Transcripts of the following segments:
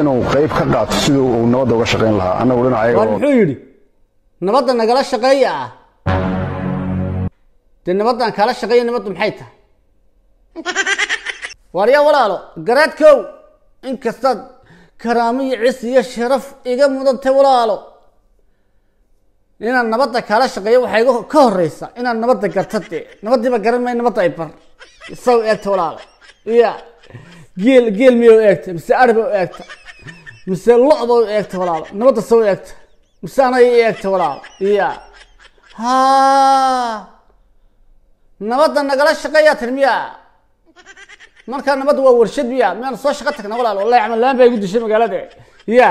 inuu qayb ka qaato siduu uu nabadda uga shaqayn lahaa annagu dhinacayga muxuu yidhi nabadda nagala shaqeeya ah dee nabaddaan kaala shaqeeya nabaddu maxay tahay waaryaa walaalo garaadkow inkastaad karaamo iyo cis iyo sharaf iga mudantay walaalo inaad nabadda kaala shaqeeyo waxay iga ka horreysa inaad nabadda garta dee nabaddiiba garan may nabadda ay bar isago eegta walaalo iya geel geel miya u eegta mise arba u eegta mise lo-do u eegta walaal nabadda soo eegta mise anay i eegta walaal iya ha nabadda nagala shaqeeyaa tir miya markaa nabadda waa warshad miya miyaan soo shaqo tagna walaal wallahi camalaan baa igu dishay magaalada iya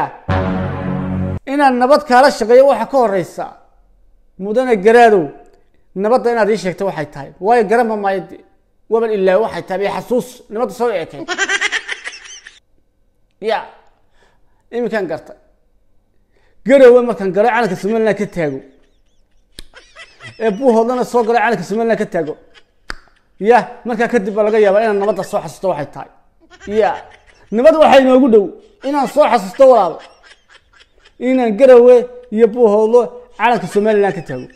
inaan nabad kaala shaqeeyo waxa ka horeysa mudane garaadow nabadda inaad ii sheegta waxay tahay waayo garama maayo waban ilaa waxay tahay xasuus nabadda soo eegtay ya iminkaan garta garowe markaan garay calanka somaliland ka taago ee buuhoodlana soo garay calanka somaliland ka taago ya markaa kadib baa laga yaabaa inaan nabadda soo xasuusto waxay tahay ya nabad waxaa inoogu dhow inaan soo xasuusto walaalo inaan garowe iyo buuhoodlo calanka somalilan ka taago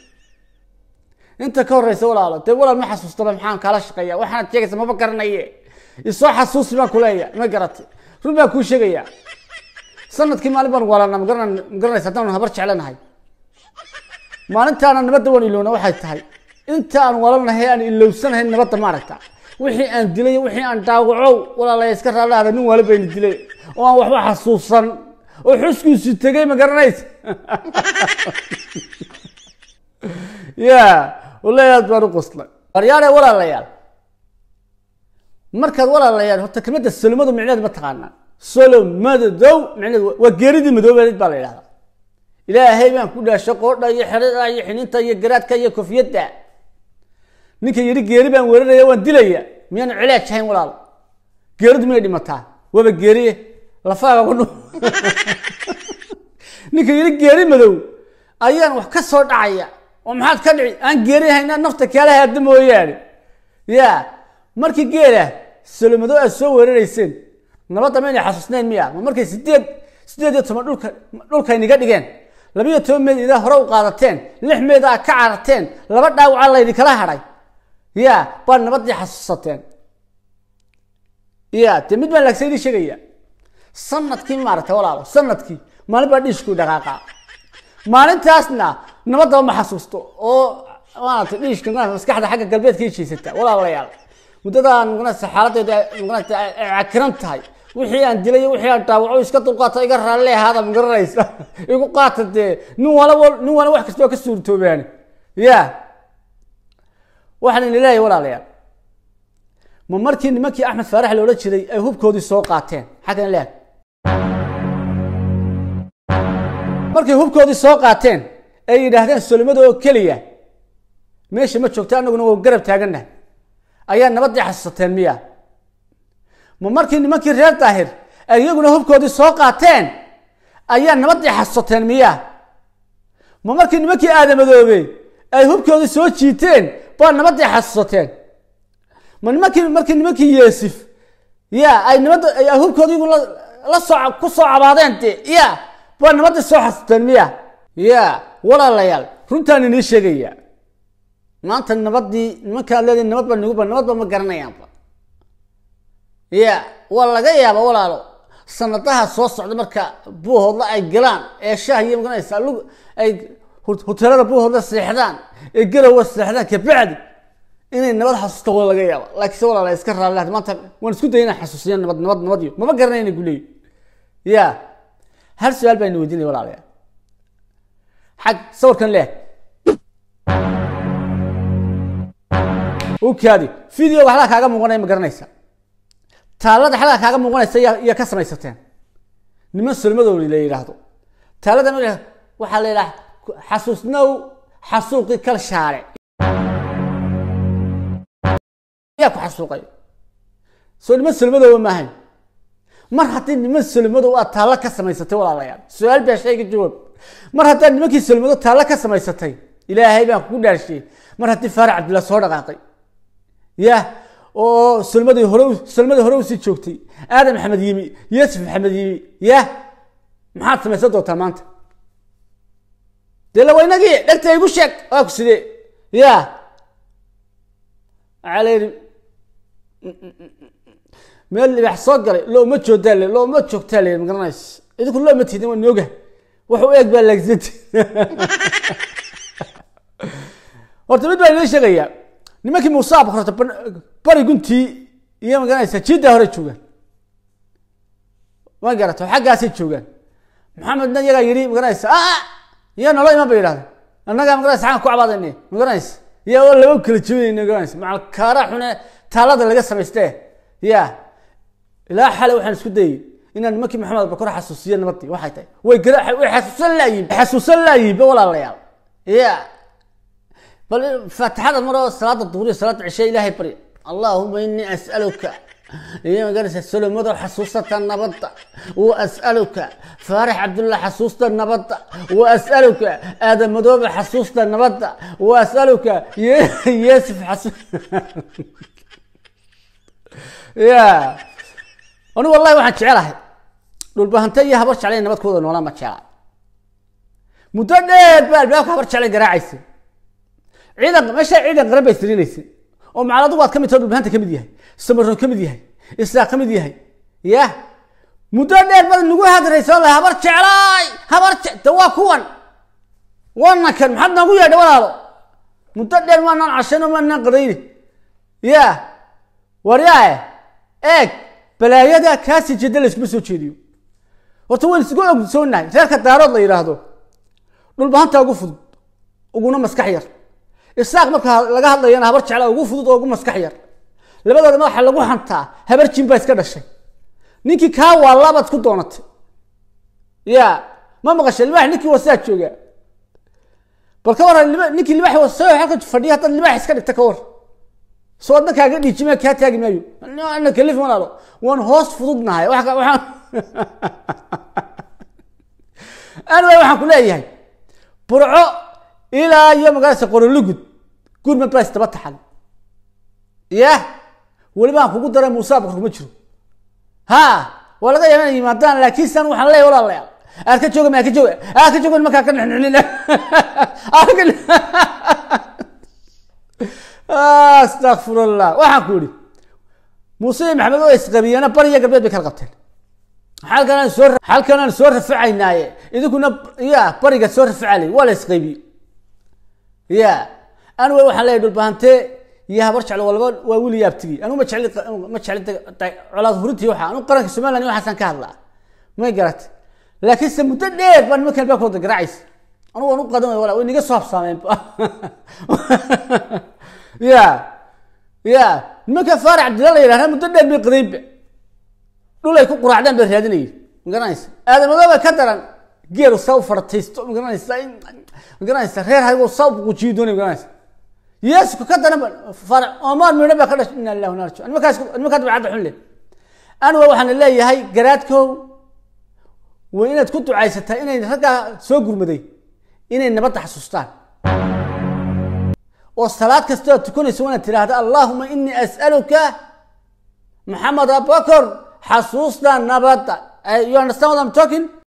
inta ka horeysa walaalo dee walaal ma xasuustaba maxaan kaala shaqeeya waxaanad sheegaysa maba garanaye isoo xasuusi baan kuleeya ma garatay run baan kuu sheegayaa sanadkii maalin baan waalana ma garana garanaysa haddaan habar jeclanahay maalintaana nabadda waan ilowna waxay tahay inta aan walanahay aan ilowsanahay nabadda maaragta wixii aan dilay wixii aan dhaawacow walaalaya iska raadhahda nin waali bayna dilay oo aan waxba xasuusan oo xuskiisu tegay ma garanaysa ya wallaahi aad baan u qoslay waryaale walaalayaal markaad walaalayaal horta kelmadda salmadu micneed ma taqaanaa solomadodow mn waa geeridii madoobeed baa la ydhahdaa ilaahay baan ku dhaashay qoodha iyo xerada iyo xininta iyo garaadka iyo kofiyadda ninka yidhi geeri baan weeraraya waan dilaya miyaan cilaaj ahayn walaal geeridu miyay dhimataa waaba geeriye lafaaga kudhu ninka yidhi geeri madow ayaan wax ka soo dhacaya oo maxaad ka dhici aan geeri ahayn nafta kaala haada mooyaane ya markii geela solomadow aad soo weerarayseen nabadda maynay xasuusnayn miya ma markay sideed sideed iyo toban dhulka dhulkayniga dhigeen labayo toban meed idaa hore u qaadateen lix meedaa ka carateen laba dhaawacaa laydinkala hadhay ya baad nabaddii xasuusateen ya dee mid baan laagsa idin sheegaya sanadkii maaragtay walaalo sanadkii maalin baa dhiishkuu dhaqaaqa maalintaasna nabaddaba ma xasuusto oo maarata dhiishka mqaa maskaxda xagga galbeedka jeysata walaalayaal muddadaa mqaa xaaladeedu mqaa cakiran tahay wixii aan dilay wixii aan dhaawaco iska dulqaato iga raalle ahaada ma igu qaata dee nin wala nin wala wax kasta ka suurtoobaani ya waxaan leeyahay walaalayaal ma markii nimankii axmed faarax loola jiray ay hubkoodii soo qaateen xaggan leeg markay hubkoodii soo qaateen ay yidhaahdeen solimada oo keliya meesha ma joogto annaguna waa garab taagannahay ayaa nabaddii xasuusateen miya ma markii nimankii reer daahir ay iyaguna hubkoodii soo qaateen ayaa nabaddii xasateen miya ma markii nimankii aadamadoobe ay hubkoodii soo jiiteen baa nabaddii xasusateen ma nimankii markii nimankii yeesif ya ay nabad ay igu la soo ku soo cabaadeen de ya baa nabaddii soo xasusateen miya ya walaalayaal runtaan inii sheegaya maanta nabadii nimankaa leedahay nabad baa niguba nabad ba ma garanayaanba ya waa laga yaaba walaalo sanadaha soo socda marka buuhoodla ay galaan ee shaah iyo maganaysa lug ay hoteelada buuhoodla seexdaan ee galowa seexdaan kabacdi inay nabad xasuusta waa laga yaaba laakiinse walaala iska raali maanta waan isku daya inaan xasuusiya nabad nabad nabadiyo mama garanayna guleey ya hal su-aal baa ina weydiinaya walaalayaa xag sawirkan leh u kaadi video waxlaa kaaga muuqanaya ma garanaysa taalada xalaa kaaga muuqanaysa ya ka samaysateen niman sulmadooni la yidhaahdo taaladan waxaa la yidhaha xasuusnow xasuuqi kal shaare yaa ku xasuuqay soo niman sulmadooba maahayn mar haddii niman sulmadow aad taallo ka samaysatay walaalayaal su-aal baa sheega jawaab mar haddaad nimankii sulmado taallo ka samaysatay ilaahay baan kugu dhaarshiyey mar haddii faarac cabdillah soo dhaqaaqay yah oo salmadii hore salmadii hore usii joogtay aadam maxamed yimi yusuf maxamed yimi ya maxaad samaysan doontaa maanta dee lawaynagii dhegta igu sheeg waa ku sidee ya waxaa la yidhi meel libaax soo galay looma joodaa le looma joogtaa le ma garanays idinku looma tiidin waa nooga wuxuu eeg baa laagsanti horta mid baa inoo sheegayaa nimankii muuse abukrata bari guntii iyo magaranaysa jiddaa hore joogaan ma garata xaggaasay joogaan maxamedna iyagaa yidhi magaranaysa a ah, iya ah, nolo iman bay yidhahdeen annagaa magaranays xagan ku cabaadayne magaranaysa iya oo laba kala jebinayna magaranaysa macalkaara xune taalada laga samayste ya ilaa xale waxaan isku dayay inaan nimankii maxamed bakor xasuusiyo nabadii waxay tahay way way xasuusan laayiin xasuusan laayiin ba walaalayaal ya bal faatixada maro salaada duuri salaada cishe ilaahay bari allahuma inii asaluka iyo magaranaysa solomadow xasuusta nabadda wa as'aluka faarax cabdulla xasuusta nabadda wa as'aluka aadamadoobe xasuusta nabadda wa as'aluka yeesif xasu ya ani wallahi waxaan jecelahay dhulbahanta iyo habar jeclay nabadkooda noolaa ma jecla muddo dheer baa albaabka habar jeclay garaacaysa ciidan meesha ciidan qaran bay tirinaysa oo macala adugu aad ka mid tahay ka mid yahay samaroon ka mid yahay israaq ka mid yahay ya muddo dheer baad nagu hadraysoo la habar jeclaay habar je de waa kuwan wana kan maxaad noogu yeedha walaalo muddo dheer maanaan cashano maanaan qarayni ya waryaae eh? eeg balaayada kaasi jeeda layskuma soo jeediyo horta waan isgu ogsoonahay reerka daarood la yidhaahdo dhulbahanta ugu fudud uguna maskax yar isaaq marka laga hadlayana habar jecel ugu fudud oo ugu maskax yar labadoodama waxaa lagu hantaa habar jin baa iska dhashay ninkii kaa waa labaad ku doonatay ya ma maqasha libaax ninkii wasaa jooga bal ka waran ninkii libaax wasoo halka fadhiya haddaad libaax iska dhigta ka war soo adna kaaga dhiijime kaa taagi maayo ana kalif walaalo waan hoos fududnahay waxaan anway waxaan ku leeyahay burco ilaa iyo magaalasa qorolugud goodman baa isdaba taxan yah weliba aan kugu dare musaabaqku ma jiro ha waa laga yaaba inay yimaadaan laakiin san waxaan leeyahay walaalayaal aad ka jooga ma ka jooga aad ka jooga markaa ka nixnixnina astaqfirullah waxaan ku yidhi muuse iyo maxamed oo isqabiyana bariya galbeed bay kala qabteen halkanaan soo halkanaan soo rafacaynaaye idinkuna ya bariga soo rafacalay waa la isqaybiyey ya أنا وحنا يدل بانته يها برش على ولا قال وولي يبتدي أنا ما تشعل ما تشعل على ظهورتي وحنا أنا قرأت السماء لأني واحد سان كهلا ما قرأت لكن سمتد ليه بان ممكن بياكل ده قرايس أنا وانا قدام ولا وين جا صاف سامين يا يا ممكن فارع دلالة يلا هم تد ليه بالقريب لولا يكون قرع دم بس هذني قرايس هذا مظاهر كثرا غير الصوف فرتيست قرايس قرايس غير هذا الصوف وشيء دوني قرايس yeesku ka dana farac oomaan midho baa ka dhasha ina lilah narjo animakaas animkaa dabcadda xun leh anwa waxaana leeyahay garaadkow waa inaad ku ducaysataa inay raggaa soo gurmaday inay nabadda xasuustaan oo salaad kastooad tukanayso waa tidhaahda allaahuma inii as'aluka maxamed abakor xasuusta nabadda you understand what i'm talking